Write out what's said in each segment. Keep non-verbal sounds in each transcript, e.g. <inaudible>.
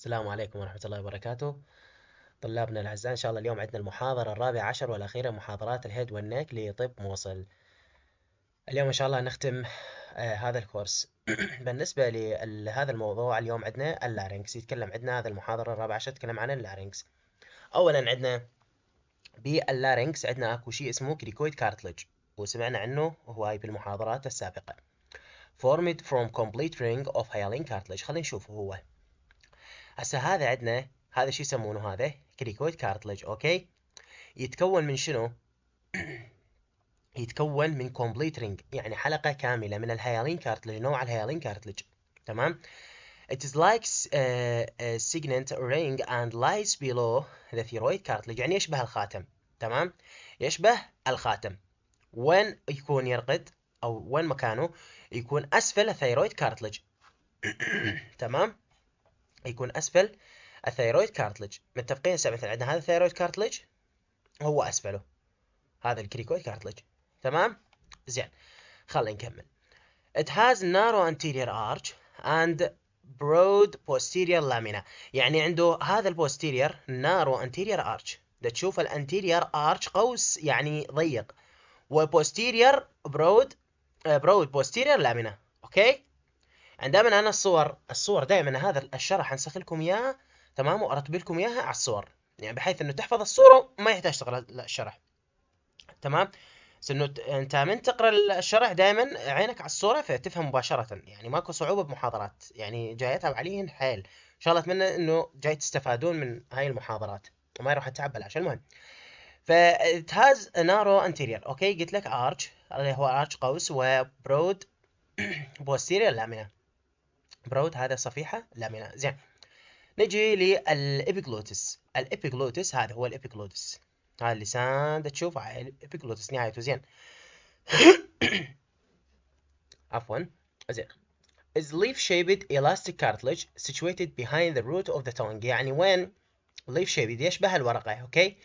السلام عليكم ورحمة الله وبركاته طلابنا الأعزاء إن شاء الله اليوم عندنا المحاضرة الرابعة عشر والأخيرة محاضرات الهيد والنيك لطب موصل اليوم إن شاء الله نختم آه هذا الكورس <clears throat> بالنسبة لهذا الموضوع اليوم عندنا اللارينكس يتكلم عندنا هذا المحاضرة الرابعة عشر تتكلم عن اللارينكس أولا عندنا باللارينكس عندنا أكو شيء اسمه كريكويد كارتلج وسمعنا عنه هواي بالمحاضرات السابقة formed from complete ring of hyaline cartilage خلينا نشوفه هو هسه هذا عندنا هذا شو يسمونه هذا كريكويد كارتلج اوكي يتكون من شنو <clears throat> يتكون من كومبليت رينج يعني حلقه كامله من الهيالين كارتلج نوع الهيالين كارتلج تمام It is like uh, a uh, signet ring and lies below the thyroid cartilage يعني يشبه الخاتم تمام يشبه الخاتم وين يكون يرقد او وين مكانه يكون اسفل الثيرويد كارتلج <clears throat> تمام يكون أسفل الثيرويد كارتلج متفقين هسه مثلا عندنا هذا الثيرويد كارتلج هو أسفله هذا الكريكويد كارتلج تمام زين خلينا نكمل It has narrow anterior arch and broad posterior lamina يعني عنده هذا البوستيرير narrow anterior arch ده تشوف الانتيرير ارش قوس يعني ضيق وبوستيرير برود برود بوستيرير لامينا اوكي عندما يعني انا الصور الصور دائما هذا الشرح انسخ لكم اياه تمام وارتب لكم اياها على الصور يعني بحيث انه تحفظ الصوره وما يحتاج تقرا الشرح تمام انه انت من تقرا الشرح دائما عينك على الصوره فتفهم مباشره يعني ماكو صعوبه بمحاضرات يعني جايتها عليهن حيل ان شاء الله اتمنى انه جاي تستفادون من هاي المحاضرات وما يروح اتعب بلاش المهم فات هاز نارو انتيرير اوكي قلت لك ارش اللي هو ارش قوس وبرود بوستيرير لامينا براود هذا صفيحه لامينة زين نجي للابيجلوتس الابيجلوتس هذا هو الابيجلوتس هذا اللسان ده تشوفه الابيجلوتس نهايته زين <coughs> عفوا زين is leaf-shaped elastic cartilage situated behind the root of the tongue يعني وين leaf-shaped يشبه الورقة اوكي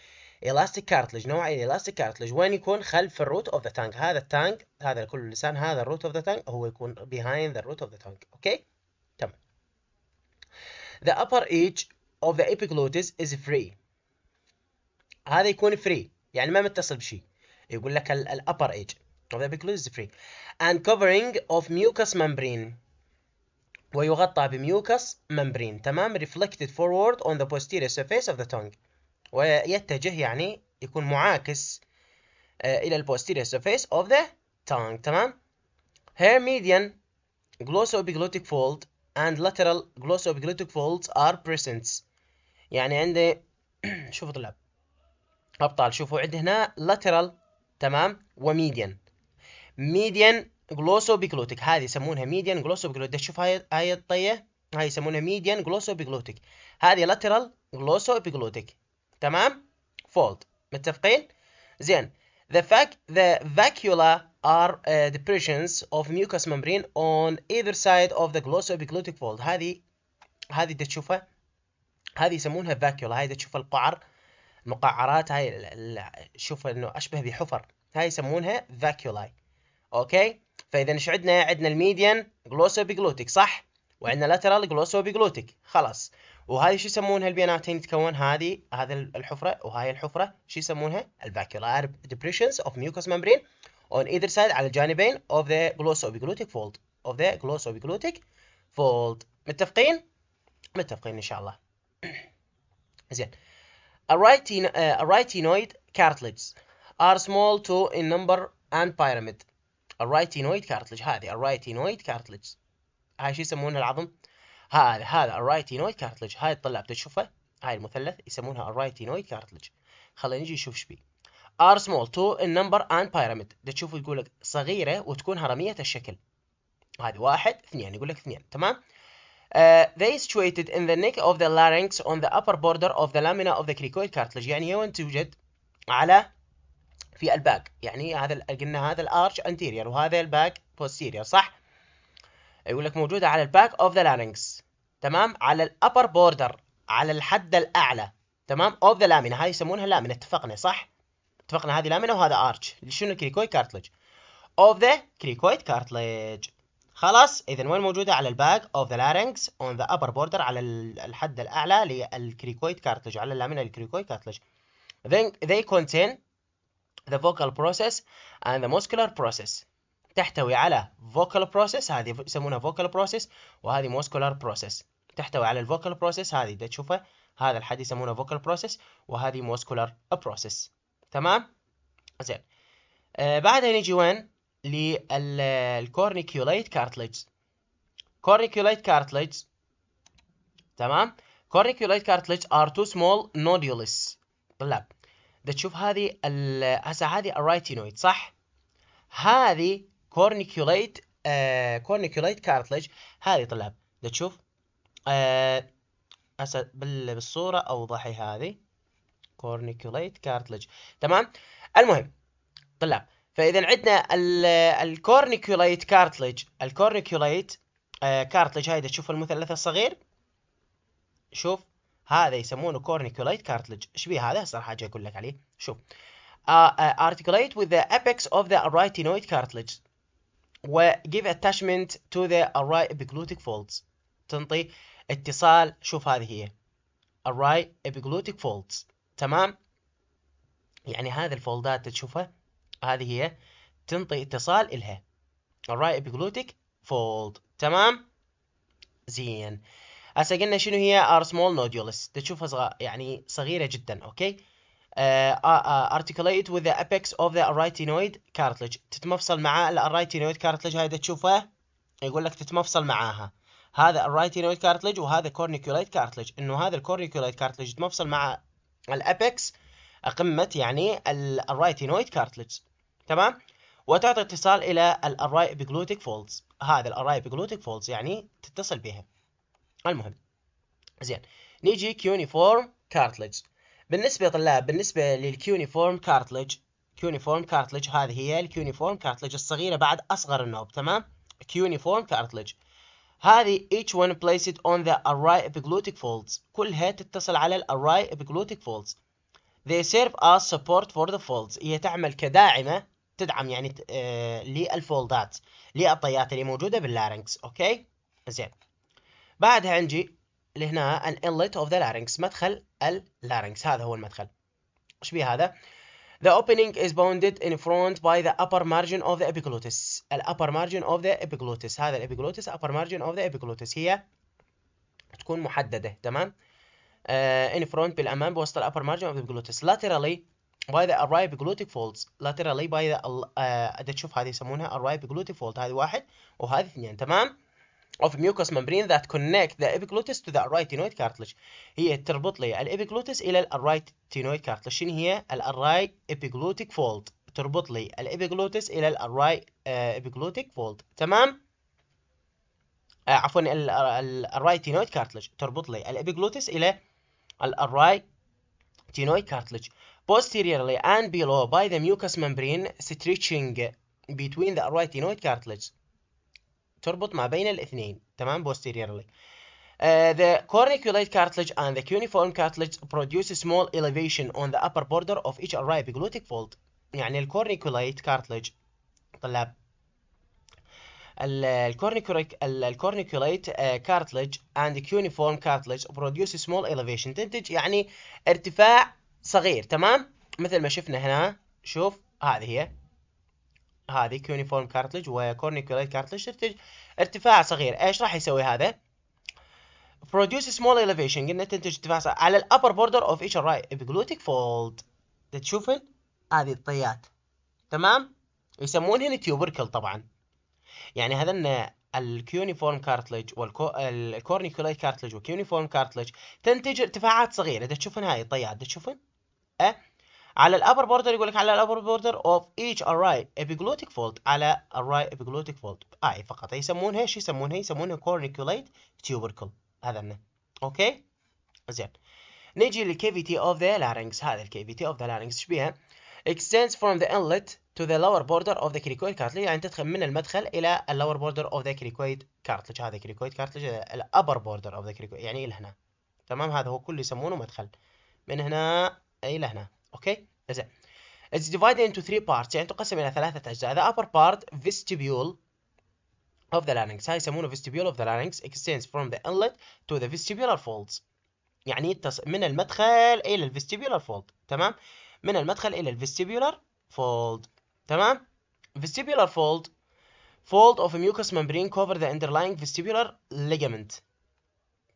elastic cartilage نوع elastic cartilage وين يكون خلف الروت of the tongue هذا التانج هذا كل اللسان هذا الروت of the tongue هو يكون behind the root of the tongue اوكي The upper edge of the epiglottis is free. هذا يكون free يعني ما متصل بشيء. يقول لك ال upper edge of the epiglottis is free. And covering of mucous membrane. ويغطى بميوكس ممبرين تمام reflected forward on the posterior surface of the tongue ويتجه يعني يكون معاكس إلى ال posterior surface of the tongue تمام hair median glossoepiglottic fold and lateral glossopiglottic folds are present يعني عندي <clears throat> شوفوا طلاب أبطال شوفوا عندي هنا lateral تمام وميديان ميديان جلوسوبيجلوتيك هذه يسمونها ميديان جلوسوبيجلوتيك شوف هاي هاي الطيه هاي يسمونها ميديان جلوسوبيجلوتيك هذه لاترال جلوسوبيجلوتيك تمام فولد متفقين زين The, fact the vacuola are uh, depressions of mucous membrane on either side of the glossoepiglottic fold هذه هذه تشوفها هذه يسمونها فاكيولا هاي تشوف القعر المقعرات هاي شوف انه اشبه بحفر هاي يسمونها فاكيولاي اوكي فاذا ايش عندنا عندنا الميديان جلوسوبيجلوتيك صح وعندنا لاترال جلوسوبيجلوتيك خلاص وهذه شو يسمونها البياناتين تتكون هذه هذا الحفره وهاي الحفره شو يسمونها الفاكولار ديبريشنز اوف ميوكوس membrane اون ايذر سايد على الجانبين of the glossoepiglottic fold of the glossoepiglottic فولد متفقين متفقين ان شاء الله <clears throat> زين الرايتينويد كارتليجز ار سمول تو ان نمبر اند pyramid الرايتينويد كارتليج هذه الرايتينويد cartilage هاي شو يسمونها العظم هذا هذا الرايتينويد كارتلج هاي طلعت بتشوفه هاي المثلث يسمونها الرايتينويد كارتلج خلينا نجي نشوف ايش بيه ار سمول تو نمبر اند بيراميد تشوف يقول لك صغيره وتكون هرميه الشكل هذه واحد اثنين يقول لك اثنين تمام Uh, they situated in the neck of the larynx on the upper border of the lamina of the cricoid cartilage يعني وين توجد على في الباك يعني هذا قلنا هذا الارش anterior وهذا الباك posterior صح يقول لك موجوده على الباك اوف ذا لارنكس تمام على الابر بوردر على الحد الاعلى تمام اوف ذا لامينا هاي يسمونها لامينا اتفقنا صح اتفقنا هذه لامينا وهذا ارش شنو الكريكويد كارتلج اوف ذا كريكويد كارتلج خلاص اذا وين موجوده على الباك اوف ذا لارنكس اون ذا ابر بوردر على الحد الاعلى للكريكويد كارتلج على اللامينا الكريكويد كارتلج then they contain the vocal process and the muscular process تحتوي على vocal process هذه يسمونها vocal process وهذه muscular process تحتوي على vocal process هذه ده تشوفها هذا الحد يسمونه vocal process وهذه muscular process تمام زين بعدها نجي وين للcorniculate cartilage corniculate cartilage تمام corniculate cartilage are two small nodules طلاب ده تشوف هذه هسه هذه الرايتينويد صح هذه كورنيكيوليت كورنيكيوليت كارتلج هذه طلاب لا تشوف آه هسه بالصورة أوضحي هذه كورنيكيوليت كارتلج تمام المهم طلاب فإذا عندنا الكورنيكيوليت كارتلج الكورنيكيوليت آه كارتلج هاي تشوف المثلث الصغير شوف هذا يسمونه كورنيكيوليت كارتلج ايش بيه هذا صراحه اجي اقول لك عليه شوف uh, uh, articulate with the apex of the arytenoid cartilage و give attachment to the array epiglottic folds تنطي اتصال شوف هذه هي array epiglottic folds تمام يعني هذه الفولدات تشوفها هذه هي تنطي اتصال إلها array epiglottic fold تمام زين هسه قلنا شنو هي are small nodules تشوفها صغ... يعني صغيرة جدا اوكي آه، آه، آه، articulate with the apex of the arytenoid cartilage تتمفصل مع الاريتينويد cartilage هاي تشوفها يقول لك تتمفصل معاها هذا الرايتينويد كارتلج وهذا كورنيكولايت كارتلج انه هذا الكورنيكولايت كارتلج يتمفصل مع الابكس قمه يعني الرايتينويد كارتلج تمام وتعطي اتصال الى الرايبيجلوتيك فولدز هذا الرايبيجلوتيك فولدز يعني تتصل بها المهم زين نيجي كيونيفورم كارتلج بالنسبة طلاب بالنسبة للكيونيفورم كارتلج كيونيفورم كارتلج هذه هي الكيونيفورم كارتلج الصغيرة بعد أصغر النوب تمام كيونيفورم كارتلج هذه each one placed on the array epiglottic folds كلها تتصل على الarray epiglottic folds they serve as support for the folds هي تعمل كداعمة تدعم يعني آه للفولدات للطيات اللي موجودة باللارنكس اوكي زين بعدها عندي اللي هنا an inlet of the larynx مدخل اللارynx هذا هو المدخل ايش بيه هذا The opening is bounded in front by the upper margin of the epiglottis. The upper margin of the epiglottis. هذا epiglottis upper margin of the epiglottis هي تكون محددة تمام؟ uh, in front بالأمام بوسط الupper margin of the epiglottis. Laterally by the array epiglottic folds. Laterally by the uh, تشوف هذه يسمونها array epiglottic fold. هذه واحد وهذه اثنين تمام؟ of mucous membrane that connect the epiglottis to the arytenoid cartilage هي تربط لي الابيجلوتس الى الاريتينويد كارتلج شنو هي الاري ابيجلوتيك fold تربط لي الابيجلوتس الى الاري ابيجلوتيك fold تمام عفوا الاريتينويد كارتلج تربط لي الابيجلوتس الى تينويد cartilage posteriorly and below by the mucous membrane stretching between the arytenoid cartilage تربط ما بين الاثنين تمام posteriorly Uh, the corniculate cartilage and the cuneiform cartilage produce small elevation on the upper border of each arrhythmoglotic fold يعني ال corniculate cartilage طلاب ال corniculate, and the cuneiform cartilage produce a small elevation تنتج يعني ارتفاع صغير تمام مثل ما شفنا هنا شوف هذه هي هذه كيونيفورم كارتلج وكورنيكولايت كارتلج ارتفاع صغير ايش راح يسوي هذا؟ produce small elevation قلنا تنتج ارتفاع صغير على الابر بوردر اوف each right ابيجلوتيك فولد تشوفن هذه الطيات تمام يسمونهن تيوبركل طبعا يعني هذا ان الكيونيفورم كارتلج والكورنيكولايت كارتلج والكيونيفورم كارتلج تنتج ارتفاعات صغيره تشوفن هاي الطيات تشوفن أه؟ على الابر بوردر يقول لك على الابر بوردر اوف ايتش اراي ابيجلوتيك فولت على اراي ابيجلوتيك فولت اي فقط يسمونها ايش يسمونها يسمونها corniculate tubercle هذا منه اوكي زين نجي للكيفيتي اوف ذا larynx هذا الكيفيتي اوف ذا larynx ايش بيها extends from the inlet to the lower border of the cricoid cartilage يعني تدخل من المدخل الى lower border of the cricoid cartilage هذا cricoid cartilage upper border of the cricoid يعني الى هنا تمام هذا هو كله يسمونه مدخل من هنا الى هنا اوكي زين اتس divided into three parts يعني تقسم إلى ثلاثة أجزاء The upper part vestibule of the larynx هاي يسمونه vestibule of the larynx extends from the inlet to the vestibular folds يعني من المدخل إلى الفيستيبيولار فولد تمام من المدخل إلى الفيستيبيولار فولد تمام vestibular fold fold of a mucous membrane cover the underlying vestibular ligament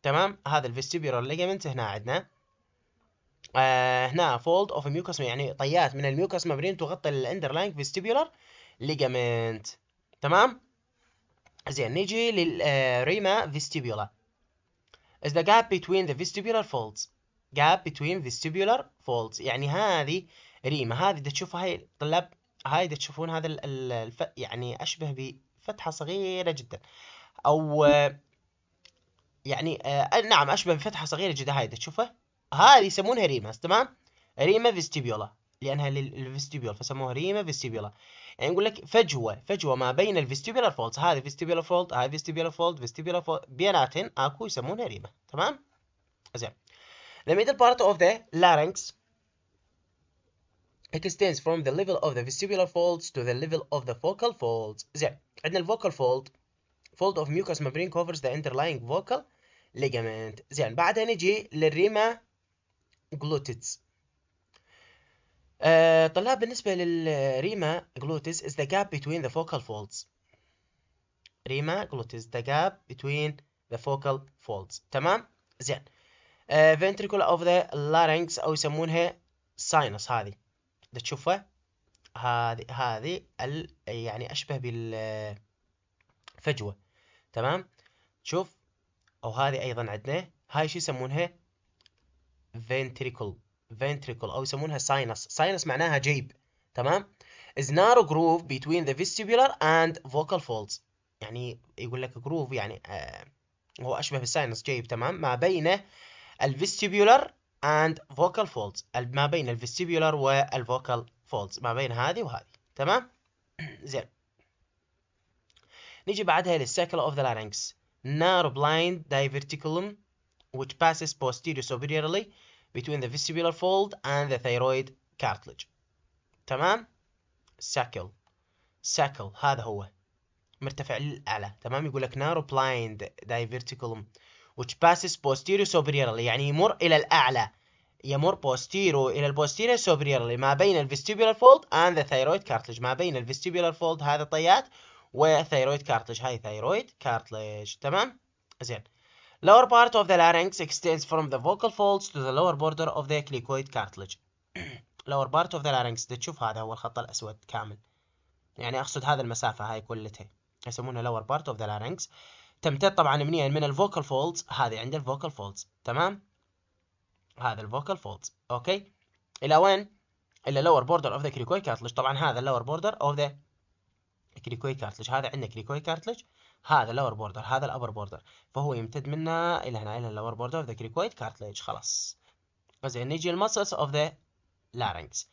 تمام هذا vestibular ligament هنا عندنا آه هنا فولد اوف ميوكس يعني طيات من الميوكوس مبرين تغطي الاندرلاينج فيستيبيولار ليجامنت تمام زين نيجي للريما آه، فيستيبولا is the gap between the vestibular folds gap between vestibular folds يعني هذه ريما هذه تشوفها هاي طلاب هاي تشوفون هذا الف... يعني اشبه بفتحه صغيره جدا او آه، يعني آه، نعم اشبه بفتحه صغيره جدا هاي تشوفها هذه يسمونها ريماس تمام ريما فيستيبيولا لانها للفيستيبيول فسموها ريما فيستيبيولا يعني يقول لك فجوه فجوه ما بين الفيستيبيولار فولت هذه فيستيبيولار فولت هذه فيستيبيولار فولت فيستيبيولار فولت بيناتن اكو يسمونها ريما تمام زين The middle part of the larynx extends from the level of the vestibular folds to the level of the vocal folds. زين عندنا الفوكال vocal fold of mucous membrane covers the underlying vocal ligament. زين بعدها نجي للريما glutes. آه، طلاب بالنسبة للريما glutes is the gap between the focal folds. ريما glutes the gap between the focal folds. تمام؟ زين. آه، ventricle of the larynx أو يسمونها sinus هذه. ده تشوفها؟ هذه هذه ال... يعني أشبه بالفجوة. تمام؟ شوف أو هذه أيضا عندنا هاي شو يسمونها ventricle ventricle أو يسمونها sinus sinus معناها جيب تمام is narrow groove between the vestibular and vocal folds يعني يقول لك groove يعني آه هو أشبه بالساينس جيب تمام ما بين vestibular and vocal folds ما بين وال والفوكال folds ما بين هذه وهذه تمام زين نيجي بعدها للسيكل اوف ذا larynx narrow blind diverticulum which passes posterior superiorly between the vestibular fold and the thyroid cartilage تمام ساكل ساكل هذا هو مرتفع للأعلى تمام يقول لك narrow blind diverticulum which passes posterior superiorly يعني يمر إلى الأعلى يمر posterior إلى posterior superiorly ما بين الفيستيبولار فولد and the thyroid cartilage ما بين الفيستيبولار فولد هذا طيات وثيرويد كارتلج هاي ثيرويد كارتلج تمام زين Lower part of the larynx extends from the vocal folds to the lower border of the clicoid cartilage. lower part of the larynx تشوف هذا هو الخط الأسود كامل. يعني أقصد هذا المسافة هاي كلتها. يسمونها lower part of the larynx. تمتد طبعا منين من الفوكال فولدز هذه عند الفوكال فولدز تمام؟ هذا الفوكال فولدز أوكي؟ إلى وين؟ إلى lower border of the clicoid cartilage. طبعا هذا lower border of the clicoid cartilage. هذا عندنا clicoid cartilage. هذا اللور بوردر هذا الابر بوردر فهو يمتد منا الى هنا الى اللور بوردر اوف ذا كريكويد كارتليج خلاص زين نيجي المسلز اوف ذا لارنكس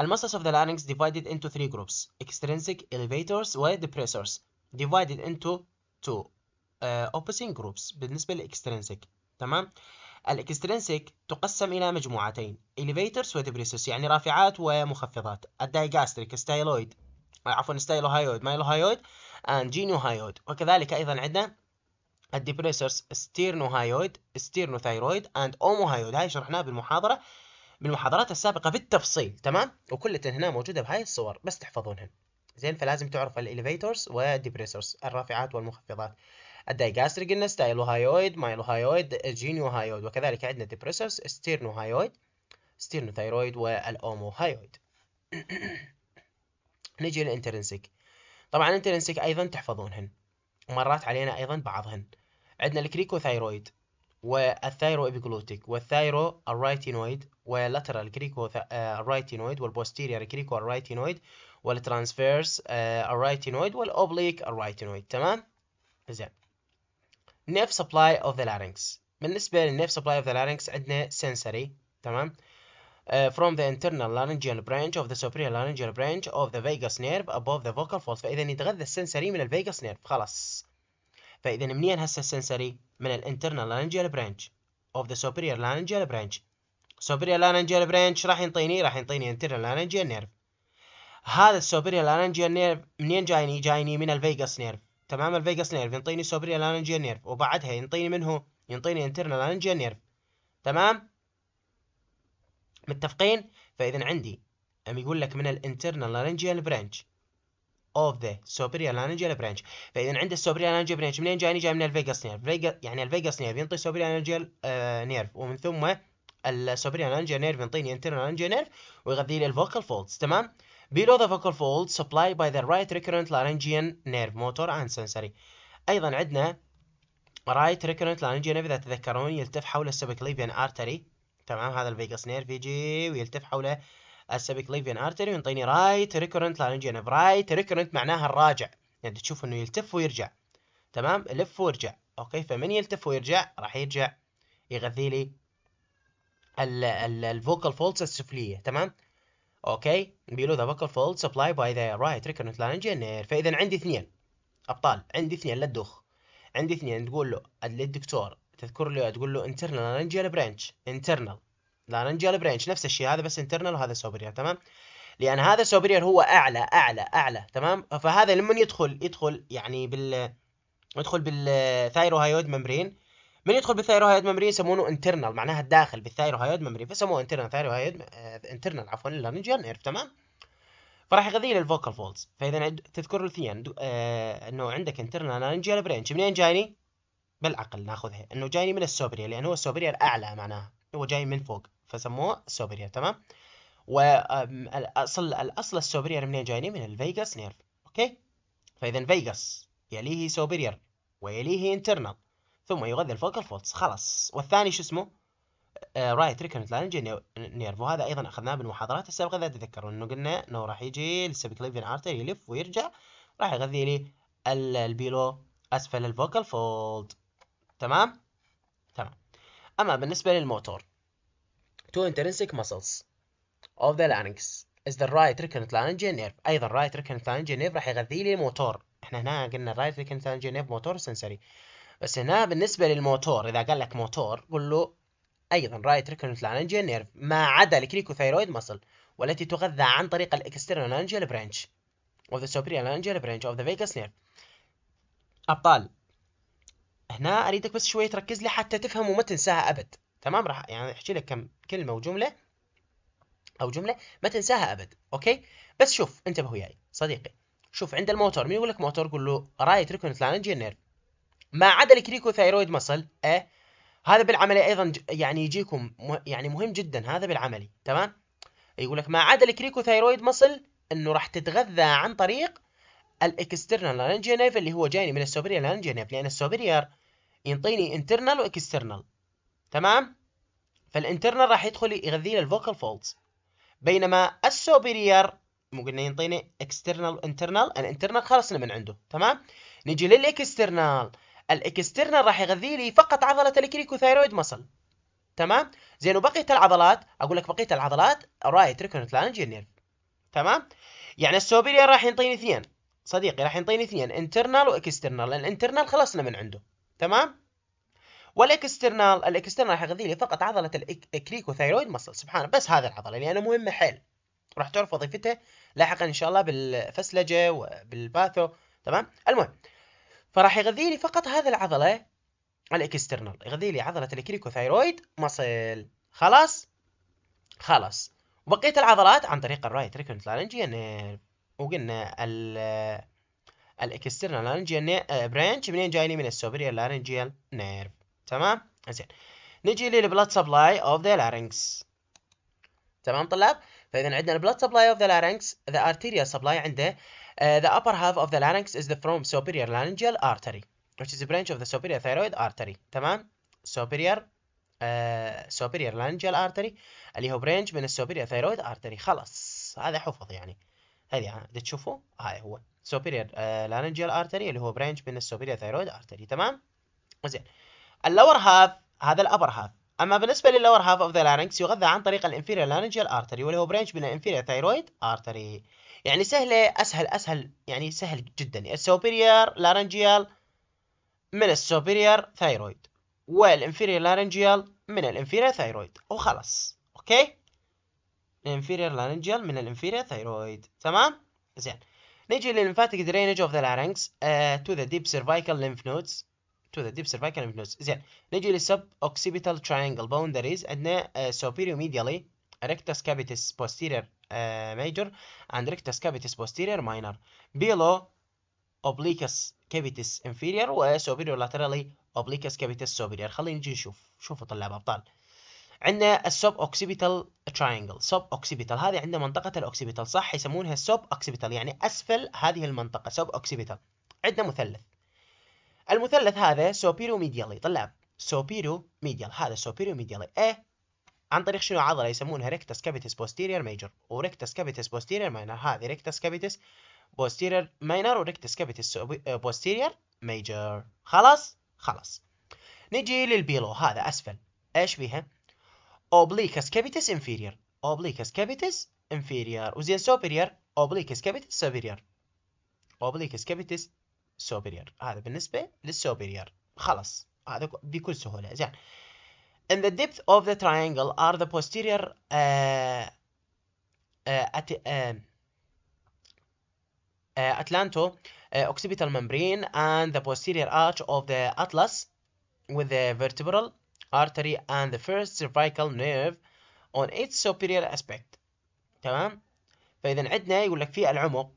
المسلز اوف ذا لارنكس ديفايدد انتو three جروبس extrinsic اليفيتورز و depressors divided into two uh, opposing بالنسبة للإكسترنسيك تمام الإكسترنسيك تقسم إلى مجموعتين اليفيتورز و depressors يعني رافعات ومخفضات الدايجاستريك ستايلويد عفوا ستايلوهايويد مايلوهايويد and genohyoid وكذلك أيضا عندنا الديبريسرز ستيرنوهايويد ستيرنوثايرويد أند أوموهايويد هاي شرحناها بالمحاضرة بالمحاضرات السابقة بالتفصيل تمام وكل هنا موجودة بهاي الصور بس تحفظونهن زين فلازم تعرف الإليفيتورز والديبريسرز الرافعات والمخفضات الدايجاستريك قلنا ستايلوهايويد مايلوهايويد جينيوهايويد وكذلك عندنا ديبريسورز ستيرنوهايويد ستيرنوثايرويد والأوموهايويد <clears throat> نجي للانترنسيك طبعا انت انترنسك ايضا تحفظونهن مرات علينا ايضا بعضهن عندنا الكريكوثايرويد والثايرو ابيجلوتيك والثايرو الرايتينويد واللاترال كريكو آه، الرايتينويد والبوستيريور كريكو الرايتينويد والترانسفيرس آه، الرايتينويد والاوبليك الرايتينويد تمام زين نيف سبلاي اوف ذا لارينكس بالنسبه للنيف سبلاي اوف ذا لارينكس عندنا سنسري تمام from the internal laryngeal branch of the superior laryngeal branch of the vagus nerve above the vocal folds فإذا يتغذى السنسري من الفيجاس نيرف خلاص فإذا منين هسه السنسري من الانترنال laryngeal branch of the superior laryngeal branch superior laryngeal branch راح ينطيني راح ينطيني internal laryngeal nerve هذا superior laryngeal nerve منين جايني جايني من الفيجاس نيرف تمام الفيجاس نيرف ينطيني superior laryngeal nerve وبعدها ينطيني منه ينطيني internal laryngeal nerve تمام متفقين فاذا عندي أم يقول لك من الانترنال لارنجيال برانش اوف ذا سوبريال لارنجيال برانش فاذا عند السوبريال لارنجيال برانش منين جاني جاي من الفيجاس نيرف يعني الفيجاس نيرف ينطي سوبريال آه، لارنجيال nerve نيرف ومن ثم السوبريال لارنجيال نيرف ينطيني انترنال لارنجيال نيرف ويغذي لي الفوكال فولدز تمام below the vocal fold supplied by the right recurrent laryngeal nerve motor and sensory ايضا عندنا right recurrent laryngeal nerve اذا تذكرون يلتف حول السبكليبيان artery تمام هذا الفيجاس نيرف يجي ويلتف حول السبكليفيان ارتري وينطيني رايت ريكورنت لارنجيان رايت ريكورنت معناها الراجع يعني تشوف انه يلتف ويرجع تمام لف ويرجع اوكي فمن يلتف ويرجع راح يرجع يغذي لي الفوكال فولتس السفليه تمام اوكي بيلو ذا فوكال فولتس سبلاي باي ذا رايت ريكورنت لارنجيان نير فاذا عندي اثنين ابطال عندي اثنين لا تدوخ عندي اثنين تقول له الدكتور تذكر له تقول له internal laryngeal branch internal laryngeal branch نفس الشيء هذا بس internal وهذا superior تمام لان هذا superior هو اعلى اعلى اعلى تمام فهذا لما يدخل يدخل يعني بال يدخل بالثايروهايود ممبرين من يدخل بالثايروهايود ممبرين يسمونه انترنال معناها الداخل بالثايروهايود ممبرين فسموه انترنال ثايروهايد انترنال عفوا اللارنجيال نيرف تمام فراح يغذيه للفوكال فولز فاذا تذكر الثيان آه، انه عندك انترنال لارنجيال برينش منين جايني؟ بالعقل ناخذها انه جاي من السوبريال لان هو السوبريال اعلى معناها هو جاي من فوق فسموه سوبريال تمام والاصل الاصل السوبريال منين جايين من الفيجاس نيرف اوكي فاذا فيجاس يليه سوبريال ويليه انترنال ثم يغذي الفوكال فولتس خلاص والثاني شو اسمه رايت ريكرنت لانج نيرف وهذا ايضا اخذناه بالمحاضرات السابقه اذا تذكروا انه قلنا انه راح يجي للسبكليفين ارتر يلف ويرجع راح يغذي لي البيلو اسفل الفوكال فولد تمام تمام اما بالنسبه للموتور two intrinsic muscles of the larynx is the right recurrent laryngeal nerve ايضا right recurrent laryngeal nerve راح يغذي لي موتور احنا هنا قلنا right recurrent laryngeal nerve موتور سنسري بس هنا بالنسبه للموتور اذا قال لك موتور قول له ايضا right ريكرنت nerve ما عدا الكريكوثايرويد مسل والتي تغذى عن طريق external لارنجيال برانش of the superior laryngeal branch of the vagus nerve ابطال هنا اريدك بس شويه تركز لي حتى تفهم وما تنساها ابد تمام راح يعني احكي لك كم كلمه وجمله او جمله ما تنساها ابد اوكي بس شوف انتبه وياي صديقي شوف عند الموتور مين يقول لك موتور قول له رايت ريكونتلانجين نيرف ما عدا الكريكو ثايرويد مسل ايه هذا بالعملي ايضا يعني يجيكم يعني مهم جدا هذا بالعملي تمام يقول لك ما عدا الكريكو ثايرويد مسل انه راح تتغذى عن طريق الاكسترنال لارنجيا نيف اللي هو جايني من السوبريال لارنجيا نيف لان السوبريال ينطيني انترنال واكسترنال تمام فالانترنال راح يدخل يغذي لي الفوكال فولدز بينما السوبريال مو قلنا ينطيني اكسترنال وانترنال الانترنال خلصنا من عنده تمام نجي للاكسترنال الاكسترنال راح يغذي لي فقط عضله الكريكوثايرويد مسل تمام زين وبقيه العضلات اقول لك بقيه العضلات رايت ريكونت لانجي تمام يعني السوبريال راح ينطيني اثنين صديقي راح ينطيني اثنين انترنال واكسترنال الانترنال خلصنا من عنده تمام والاكسترنال الاكسترنال راح يغذي لي فقط عضله الاكريكوثايرويد مسل سبحان بس هذه العضله لانها مهمه حيل راح تعرف وظيفتها لاحقا ان شاء الله بالفسلجه وبالباثو تمام المهم فراح يغذي لي فقط هذه العضله الاكسترنال يغذي لي عضله الاكريكوثايرويد مسل خلاص خلاص وبقيه العضلات عن طريق الرايت ريكونت لارنجيا نيرف وقلنا ال الاكسترنال لارنجيال برانش منين جايني من السوبريال لارنجيال نيرف تمام زين نجي للبلاد سبلاي اوف ذا لارنكس تمام طلاب فاذا عندنا البلاد سبلاي اوف ذا لارنكس ذا arterial سبلاي عنده آه، the upper half of the larynx is the from superior laryngeal artery which is a branch of the superior thyroid artery تمام superior uh, superior laryngeal artery اللي هو branch من superior thyroid artery خلاص هذا حفظ يعني هذه اللي تشوفوا هاي آه، هو سوبيريور لارنجيال ارتري اللي هو برانش من السوبيريور ثايرويد ارتري تمام زين اللور هاف هذا الابر هاف اما بالنسبه للور هاف اوف ذا لارنكس يغذى عن طريق الانفيريور لارنجيال ارتري واللي هو برانش من الانفيريور ثايرويد ارتري يعني سهله اسهل اسهل يعني سهل جدا السوبيريور يعني لارنجيال من السوبيريور ثايرويد والانفيريور لارنجيال من الانفيريور ثايرويد وخلص اوكي inferior laryngeal من inferior thyroid تمام زين نيجي للليمفاتيك درينج اوف ذا لارنكس to the deep cervical lymph nodes to the deep cervical lymph nodes زين نيجي للسب occipital triangle boundaries عندنا superior medially rectus cavitis posterior uh, major and rectus cavitis posterior minor below obliquus cavitis inferior و superior laterally obliquus cavitis superior خلينا نجي نشوف شوفوا طلاب ابطال عندنا السوب اوكسيبيتال تراينجل سوب اوكسيبيتال هذه عندنا منطقه الاوكسيبيتال صح يسمونها السب اوكسيبيتال يعني اسفل هذه المنطقه سوب اوكسيبيتال عندنا مثلث المثلث هذا سوبيرو ميديالي طلاب سوبيرو ميديال هذا سوبيرو ميديالي ايه عن طريق شنو عضله يسمونها ريكتس كابيتس بوستيرير ميجر وريكتس كابيتس بوستيرير ماينر هذه ريكتس كابيتس بوستيرير ماينر وريكتس كابيتس بوستيرير ميجر خلاص خلاص نجي للبيلو هذا اسفل ايش فيها obliquus cavities inferior obliquus cavities inferior Uzien superior obliquus cavities superior obliquus cavities superior هذا بالنسبة للسوبريور خلاص هذا بكل سهولة زين In the depth of the triangle are the posterior uh, uh, uh, atlanto occipital membrane and the posterior arch of the atlas with the vertebral artery and the first cervical nerve on its superior aspect تمام فإذا عندنا يقول لك في العمق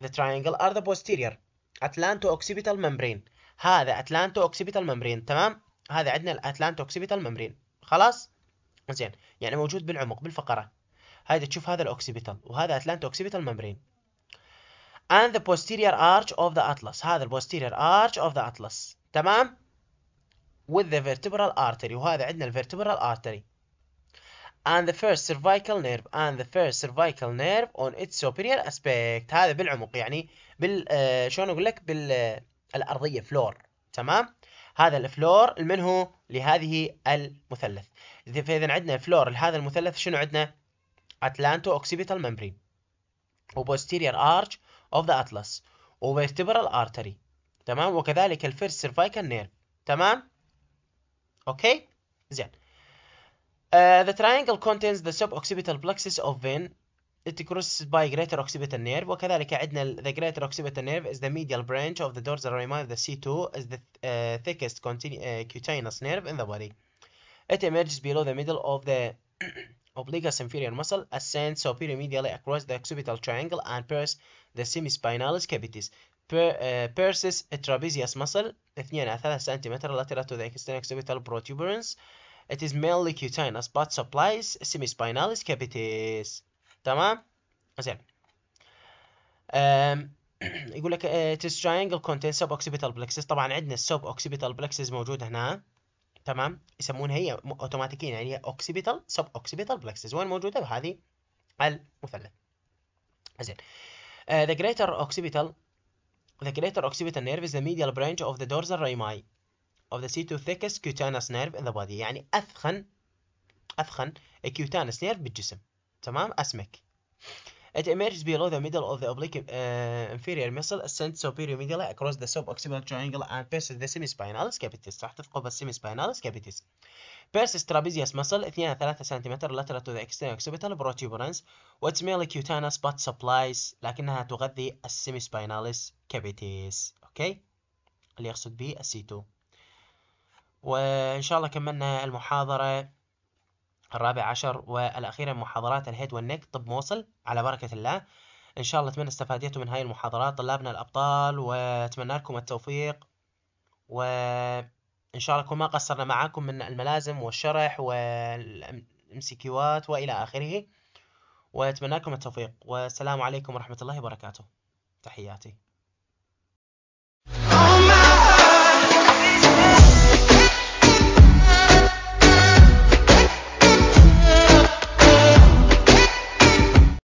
the triangle are the posterior atlanto occipital membrane هذا atlanto occipital membrane تمام هذا عندنا الاتلانتو occipital membrane خلاص زين يعني موجود بالعمق بالفقرة هذا تشوف هذا الاوكسيبيتال وهذا اتلانتو اوكسيبيتال ممبرين and the posterior arch of the atlas هذا ال posterior arch of the atlas تمام with the vertebral artery وهذا عندنا الvertebral artery and the first cervical nerve and the first cervical nerve on its superior aspect هذا بالعمق يعني بال شلون اقول لك بال الارضيه فلور تمام هذا الفلور لمن هو لهذه المثلث فاذا عندنا فلور لهذا المثلث شنو عندنا atlanto occipital membrane و posterior arch of the atlas ارتري artery تمام وكذلك الفيرست cervical nerve تمام okay uh, the triangle contains the suboccipital plexus of vein it crosses by greater occipital nerve وكذلك عندنا the greater occipital nerve is the medial branch of the dorsal rami of the C2 is the uh, thickest uh, cutaneous nerve in the body it emerges below the middle of the <clears throat> obliquus inferior muscle ascends superior medially across the occipital triangle and pierces the semispinalis cavities بيرسيس trapezius muscle 2 على 3 سم lateral to the external occipital protuberance It is mainly cutaneous but supplies semispinalis capitis تمام زين يقول لك it is triangle contains suboccipital plexus طبعا عندنا suboccipital plexus موجود هنا تمام يسمونها هي اوتوماتيكيا يعني هي occipital suboccipital plexus وين موجودة بهذه المثلث زين uh, the greater occipital The greater occipital nerve is the medial branch of the dorsal rami of the C2 thickest cutaneous nerve in the body يعني أثخن أثخن cutaneous nerve بالجسم تمام أسمك It emerges below the middle of the oblique uh, inferior muscle ascends superior medulla across the suboccipital triangle and passes the semispinalis capitis راح تثقب السيميسباينالس capitis Persis trapezius muscle 2 3 cm lateral to the external occipital protuberance what's merely cutaneous but supplies لكنها تغذي السيميسبينالس كابيتيس اوكي اللي يقصد به السيتو وان شاء الله كملنا المحاضرة الرابع عشر والأخيرة من محاضرات الهيد والنك طب موصل على بركة الله إن شاء الله أتمنى استفاديتوا من هاي المحاضرات طلابنا الأبطال وأتمنى لكم التوفيق وإن شاء الله أكون ما قصرنا معاكم من الملازم والشرح والامسكيوات وإلى آخره وأتمنى لكم التوفيق والسلام عليكم ورحمة الله وبركاته تحياتي